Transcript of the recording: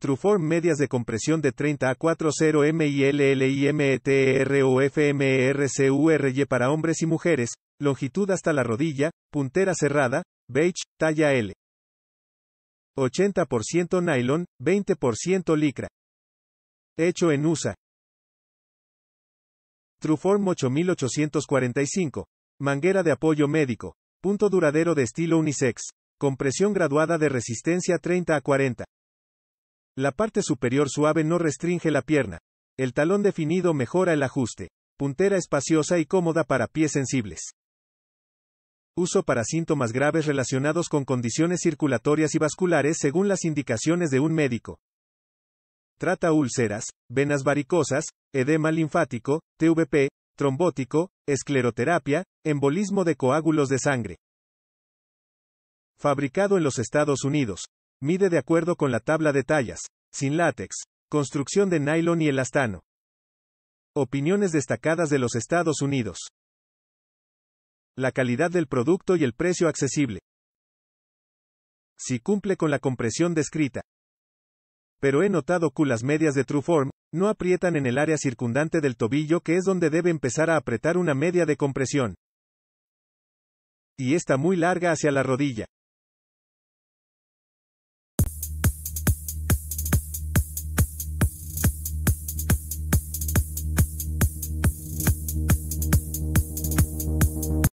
Truform medias de compresión de 30 a 40 MILLIMETROFMERCURY e e e para hombres y mujeres, longitud hasta la rodilla, puntera cerrada, beige, talla L. 80% nylon, 20% licra. Hecho en USA. Truform 8845. Manguera de apoyo médico. Punto duradero de estilo unisex. Compresión graduada de resistencia 30 a 40. La parte superior suave no restringe la pierna. El talón definido mejora el ajuste. Puntera espaciosa y cómoda para pies sensibles. Uso para síntomas graves relacionados con condiciones circulatorias y vasculares según las indicaciones de un médico. Trata úlceras, venas varicosas, edema linfático, TVP, trombótico, escleroterapia, embolismo de coágulos de sangre. Fabricado en los Estados Unidos, Mide de acuerdo con la tabla de tallas, sin látex, construcción de nylon y elastano. Opiniones destacadas de los Estados Unidos. La calidad del producto y el precio accesible. Si cumple con la compresión descrita. Pero he notado que las medias de Trueform no aprietan en el área circundante del tobillo que es donde debe empezar a apretar una media de compresión. Y está muy larga hacia la rodilla.